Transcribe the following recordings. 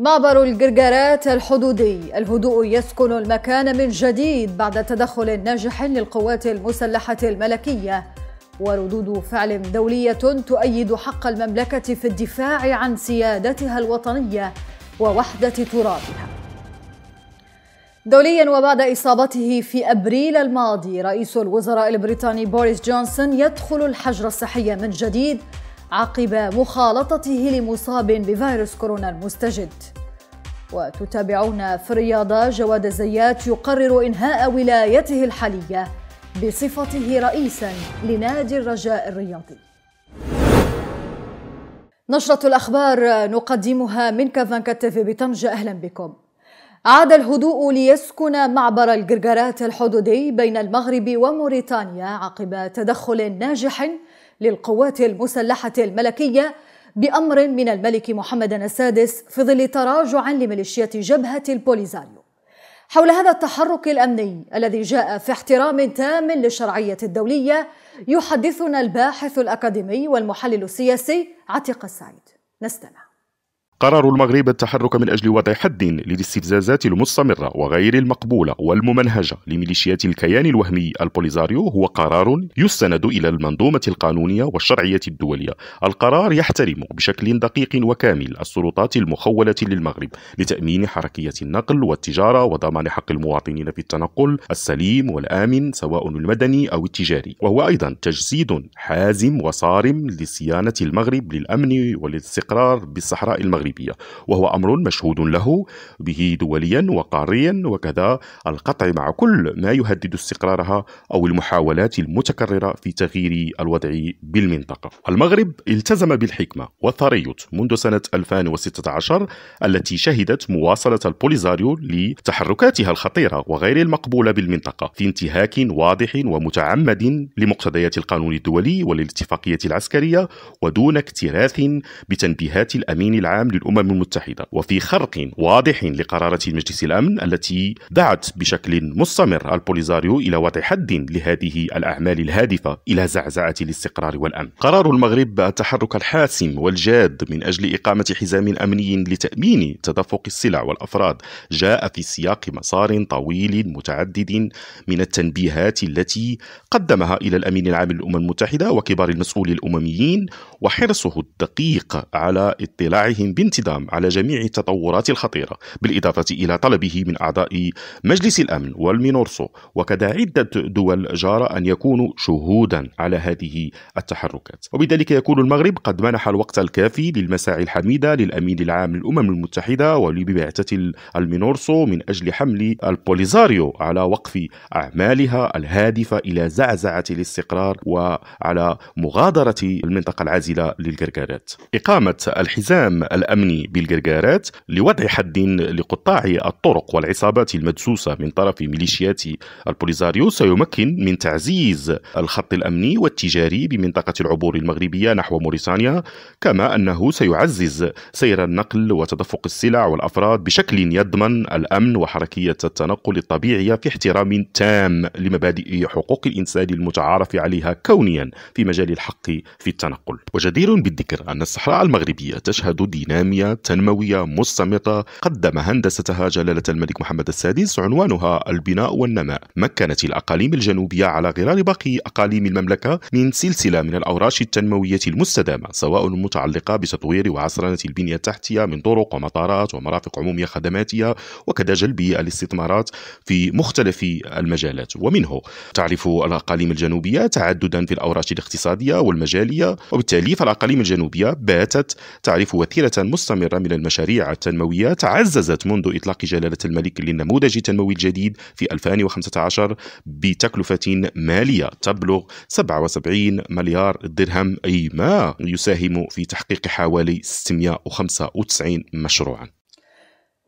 معبر القرقرات الحدودي الهدوء يسكن المكان من جديد بعد تدخل ناجح للقوات المسلحة الملكية وردود فعل دولية تؤيد حق المملكة في الدفاع عن سيادتها الوطنية ووحدة ترابها دوليا وبعد إصابته في أبريل الماضي رئيس الوزراء البريطاني بوريس جونسون يدخل الحجر الصحي من جديد عقب مخالطته لمصاب بفيروس كورونا المستجد وتتابعون في الرياضة جواد الزيات يقرر إنهاء ولايته الحالية بصفته رئيسا لنادي الرجاء الرياضي نشرة الأخبار نقدمها من كافانكا تيفي بطنجة أهلا بكم عاد الهدوء ليسكن معبر الجرجرات الحدودي بين المغرب وموريتانيا عقب تدخل ناجح للقوات المسلحة الملكية بأمر من الملك محمد السادس في ظل تراجع لميليشيات جبهة البوليزاريو حول هذا التحرك الأمني الذي جاء في احترام تام للشرعية الدولية يحدثنا الباحث الأكاديمي والمحلل السياسي عتيق السعيد نستمع قرار المغرب التحرك من أجل وضع حد للاستفزازات المستمرة وغير المقبولة والممنهجة لميليشيات الكيان الوهمي البوليزاريو هو قرار يستند إلى المنظومة القانونية والشرعية الدولية القرار يحترم بشكل دقيق وكامل السلطات المخولة للمغرب لتأمين حركية النقل والتجارة وضمان حق المواطنين في التنقل السليم والآمن سواء المدني أو التجاري وهو أيضا تجسيد حازم وصارم لصيانة المغرب للأمن والاستقرار بالصحراء المغربية المغربية وهو أمر مشهود له به دوليا وقاريا وكذا القطع مع كل ما يهدد استقرارها أو المحاولات المتكررة في تغيير الوضع بالمنطقة المغرب التزم بالحكمة والثريوت منذ سنة 2016 التي شهدت مواصلة البوليزاريو لتحركاتها الخطيرة وغير المقبولة بالمنطقة في انتهاك واضح ومتعمد لمقتضيات القانون الدولي والاتفاقية العسكرية ودون اكتراث بتنبيهات الأمين العام للأمم المتحدة وفي خرق واضح لقرارة مجلس الأمن التي دعت بشكل مستمر البوليزاريو إلى وضع حد لهذه الأعمال الهادفة إلى زعزعة الاستقرار والأمن قرار المغرب التحرك الحاسم والجاد من أجل إقامة حزام أمني لتأمين تدفق السلع والأفراد جاء في سياق مسار طويل متعدد من التنبيهات التي قدمها إلى الأمين العام للأمم المتحدة وكبار المسؤولين الأمميين وحرصه الدقيق على اطلاعهم بال بالانتظام على جميع التطورات الخطيرة بالإضافة إلى طلبه من أعضاء مجلس الأمن والمينورسو وكذا عدة دول جار أن يكونوا شهودا على هذه التحركات وبذلك يكون المغرب قد منح الوقت الكافي للمساعي الحميدة للأمين العام للأمم المتحدة ولبعثة المينورسو من أجل حمل البوليزاريو على وقف أعمالها الهادفة إلى زعزعة الاستقرار وعلى مغادرة المنطقة العازلة للجرجارات إقامة الحزام الأمني الامني بالجرجارات لوضع حد لقطاع الطرق والعصابات المدسوسة من طرف ميليشيات البوليزاريو سيمكن من تعزيز الخط الأمني والتجاري بمنطقة العبور المغربية نحو موريتانيا كما أنه سيعزز سير النقل وتدفق السلع والأفراد بشكل يضمن الأمن وحركية التنقل الطبيعية في احترام تام لمبادئ حقوق الإنسان المتعارف عليها كونيا في مجال الحق في التنقل وجدير بالذكر أن الصحراء المغربية تشهد دينام تنمية تنموية مستمرة قدم هندستها جلالة الملك محمد السادس عنوانها البناء والنماء مكنت الأقاليم الجنوبية على غرار باقي أقاليم المملكة من سلسلة من الأوراش التنموية المستدامة سواء المتعلقة بتطوير وعصرنة البنية التحتية من طرق ومطارات ومرافق عمومية خدماتية وكذا جلب الاستثمارات في مختلف المجالات ومنه تعرف الأقاليم الجنوبية تعددا في الأوراش الاقتصادية والمجالية وبالتالي فالأقاليم الجنوبية باتت تعرف وتيرة مستمرة من المشاريع التنموية تعززت منذ إطلاق جلالة الملك للنموذج التنموي الجديد في 2015 بتكلفة مالية تبلغ 77 مليار درهم أي ما يساهم في تحقيق حوالي 695 مشروعاً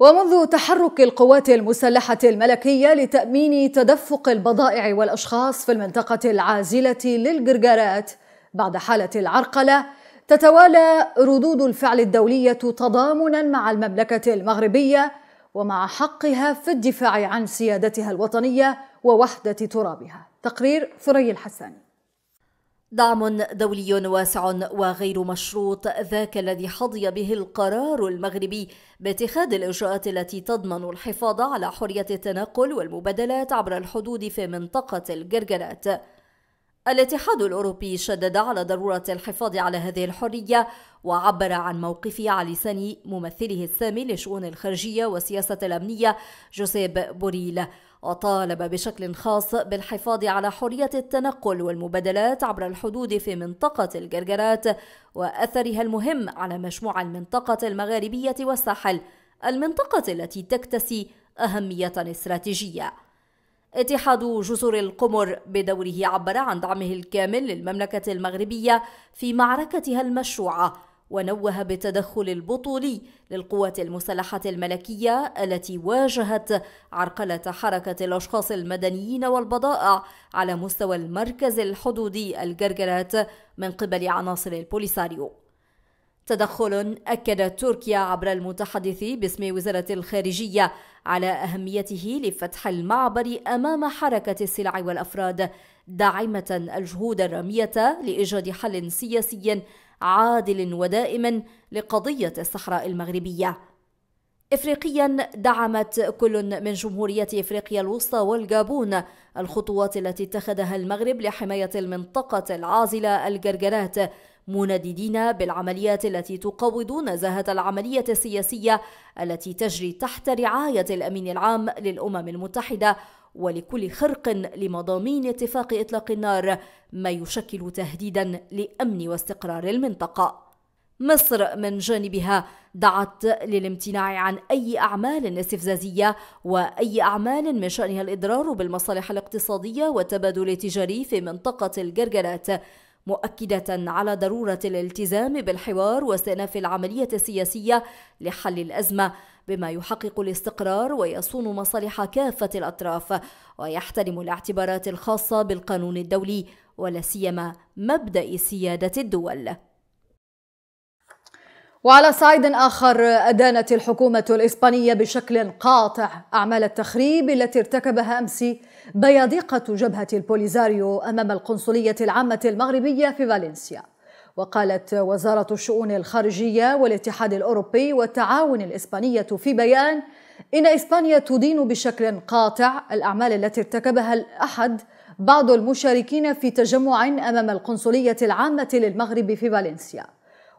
ومنذ تحرك القوات المسلحة الملكية لتأمين تدفق البضائع والأشخاص في المنطقة العازلة للجرجارات بعد حالة العرقلة تتوالى ردود الفعل الدولية تضامنا مع المملكة المغربية ومع حقها في الدفاع عن سيادتها الوطنية ووحدة ترابها تقرير ثري الحساني دعم دولي واسع وغير مشروط ذاك الذي حظي به القرار المغربي باتخاذ الاجراءات التي تضمن الحفاظ على حريه التنقل والمبادلات عبر الحدود في منطقه الجرجرات الاتحاد الأوروبي شدد على ضرورة الحفاظ على هذه الحرية وعبر عن موقفه على لسان ممثله السامي لشؤون الخارجية والسياسة الأمنية جوزيب بوريل وطالب بشكل خاص بالحفاظ على حرية التنقل والمبادلات عبر الحدود في منطقة الجرجرات وأثرها المهم على مجموع المنطقة المغاربية والساحل المنطقة التي تكتسي أهمية استراتيجية اتحاد جزر القمر بدوره عبر عن دعمه الكامل للمملكة المغربية في معركتها المشروعة ونوه بالتدخل البطولي للقوات المسلحة الملكية التي واجهت عرقلة حركة الأشخاص المدنيين والبضائع على مستوى المركز الحدودي الجرجرات من قبل عناصر البوليساريو تدخل أكدت تركيا عبر المتحدث باسم وزارة الخارجية على أهميته لفتح المعبر أمام حركة السلع والأفراد داعمة الجهود الرامية لإيجاد حل سياسي عادل ودائم لقضية الصحراء المغربية. إفريقيا دعمت كل من جمهورية إفريقيا الوسطى والجابون الخطوات التي اتخذها المغرب لحماية المنطقة العازلة الجرجرات منددين بالعمليات التي تقوض نزاهة العملية السياسية التي تجري تحت رعاية الأمين العام للأمم المتحدة ولكل خرق لمضامين اتفاق إطلاق النار ما يشكل تهديدا لأمن واستقرار المنطقة. مصر من جانبها دعت للامتناع عن أي أعمال استفزازية وأي أعمال من شأنها الإضرار بالمصالح الاقتصادية والتبادل التجاري في منطقة الجرجرات مؤكدة على ضرورة الالتزام بالحوار واستئناف العملية السياسية لحل الأزمة بما يحقق الاستقرار ويصون مصالح كافة الأطراف ويحترم الاعتبارات الخاصة بالقانون الدولي ولا سيما مبدأ سيادة الدول وعلى صعيد آخر أدانت الحكومة الإسبانية بشكل قاطع أعمال التخريب التي ارتكبها أمس بيادقة جبهة البوليزاريو أمام القنصلية العامة المغربية في فالنسيا وقالت وزارة الشؤون الخارجية والاتحاد الأوروبي والتعاون الإسبانية في بيان إن إسبانيا تدين بشكل قاطع الأعمال التي ارتكبها الأحد بعض المشاركين في تجمع أمام القنصلية العامة للمغرب في فالنسيا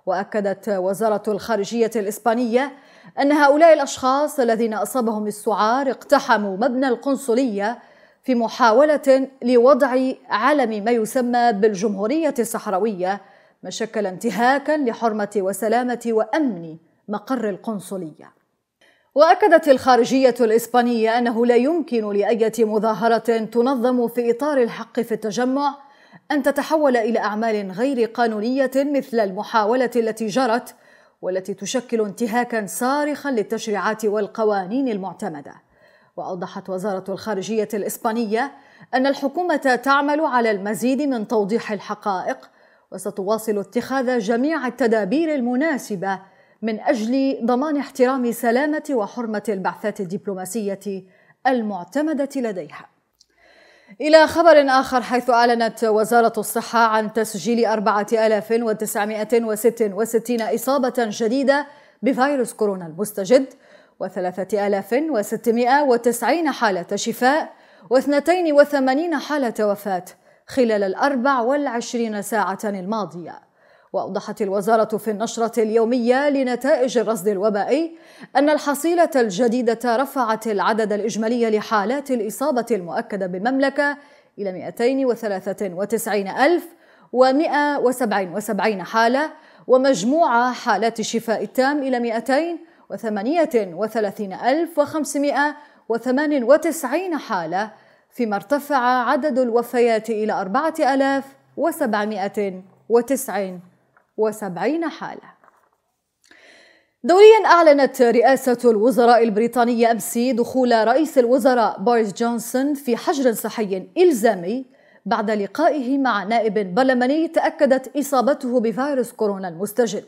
واكدت وزاره الخارجيه الاسبانيه ان هؤلاء الاشخاص الذين اصابهم السعار اقتحموا مبنى القنصليه في محاوله لوضع علم ما يسمى بالجمهوريه الصحراويه ما شكل انتهاكا لحرمه وسلامه وامن مقر القنصليه واكدت الخارجيه الاسبانيه انه لا يمكن لايه مظاهره تنظم في اطار الحق في التجمع أن تتحول إلى أعمال غير قانونية مثل المحاولة التي جرت والتي تشكل انتهاكا صارخا للتشريعات والقوانين المعتمده واوضحت وزاره الخارجيه الاسبانيه ان الحكومه تعمل على المزيد من توضيح الحقائق وستواصل اتخاذ جميع التدابير المناسبه من اجل ضمان احترام سلامه وحرمه البعثات الدبلوماسيه المعتمده لديها إلى خبر آخر حيث أعلنت وزارة الصحة عن تسجيل 4966 إصابة جديدة بفيروس كورونا المستجد و3690 حالة شفاء و82 حالة وفاة خلال الأربع والعشرين ساعة الماضية وأوضحت الوزارة في النشرة اليومية لنتائج الرصد الوبائي أن الحصيلة الجديدة رفعت العدد الإجمالي لحالات الإصابة المؤكدة بالمملكة إلى 293,177 حالة ومجموع حالات الشفاء التام إلى 238,598 حالة فيما ارتفع عدد الوفيات إلى وتسعين 170 حالة دوليا أعلنت رئاسة الوزراء البريطانية أمس دخول رئيس الوزراء بوريس جونسون في حجر صحي إلزامي بعد لقائه مع نائب برلماني تأكدت إصابته بفيروس كورونا المستجد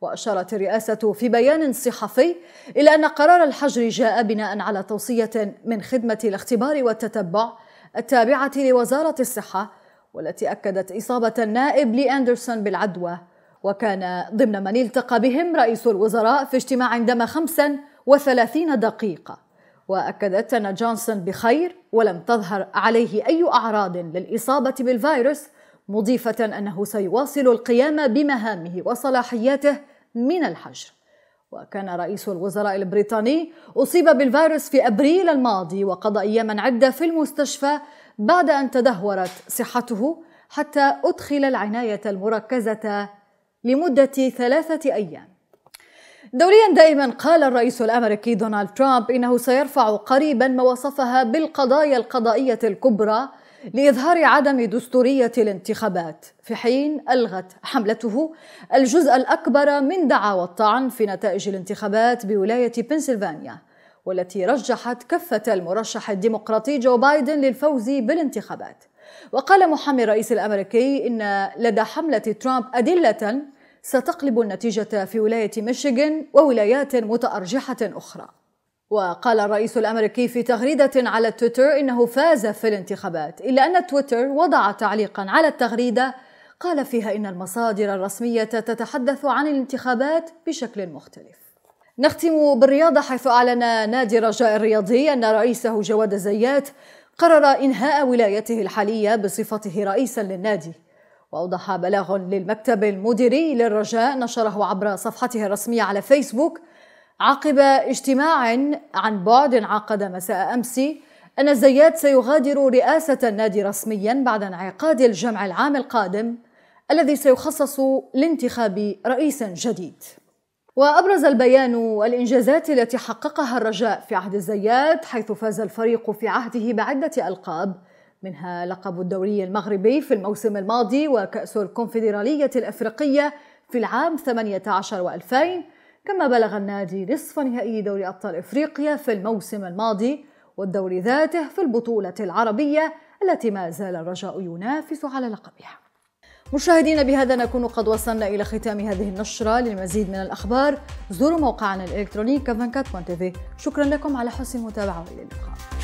وأشارت الرئاسة في بيان صحفي إلى أن قرار الحجر جاء بناء على توصية من خدمة الاختبار والتتبع التابعة لوزارة الصحة والتي أكدت إصابة النائب لأندرسون بالعدوى وكان ضمن من التقى بهم رئيس الوزراء في اجتماع دام 35 دقيقة وأكدت أن جونسون بخير ولم تظهر عليه أي أعراض للإصابة بالفيروس مضيفة أنه سيواصل القيام بمهامه وصلاحياته من الحجر وكان رئيس الوزراء البريطاني أصيب بالفيروس في أبريل الماضي وقضى أياما عدة في المستشفى بعد أن تدهورت صحته حتى أدخل العناية المركزة لمدة ثلاثة أيام دوليا دائما قال الرئيس الامريكي دونالد ترامب انه سيرفع قريبا ما وصفها بالقضايا القضائيه الكبرى لاظهار عدم دستوريه الانتخابات في حين الغت حملته الجزء الاكبر من دعاوى الطعن في نتائج الانتخابات بولايه بنسلفانيا والتي رجحت كفه المرشح الديمقراطي جو بايدن للفوز بالانتخابات وقال محامي الرئيس الامريكي ان لدى حمله ترامب ادله ستقلب النتيجة في ولاية ميشيغان وولايات متأرجحة أخرى وقال الرئيس الأمريكي في تغريدة على تويتر إنه فاز في الانتخابات إلا أن تويتر وضع تعليقا على التغريدة قال فيها إن المصادر الرسمية تتحدث عن الانتخابات بشكل مختلف نختم بالرياضة حيث أعلن نادي رجاء الرياضي أن رئيسه جواد زيات قرر إنهاء ولايته الحالية بصفته رئيسا للنادي وأوضح بلاغ للمكتب المديري للرجاء نشره عبر صفحته الرسمية على فيسبوك عقب اجتماع عن بعد عقد مساء أمس أن الزيات سيغادر رئاسة النادي رسميا بعد انعقاد الجمع العام القادم الذي سيخصص لانتخاب رئيس جديد وأبرز البيان الإنجازات التي حققها الرجاء في عهد الزيات حيث فاز الفريق في عهده بعدة ألقاب منها لقب الدوري المغربي في الموسم الماضي وكأس الكونفدرالية الأفريقية في العام 18 و2000 كما بلغ النادي نصف نهائي دوري أبطال إفريقيا في الموسم الماضي والدوري ذاته في البطولة العربية التي ما زال الرجاء ينافس على لقبها مشاهدينا بهذا نكون قد وصلنا إلى ختام هذه النشرة للمزيد من الأخبار زوروا موقعنا الإلكتروني كفانكات شكرا لكم على حسن المتابعة وإلى اللقاء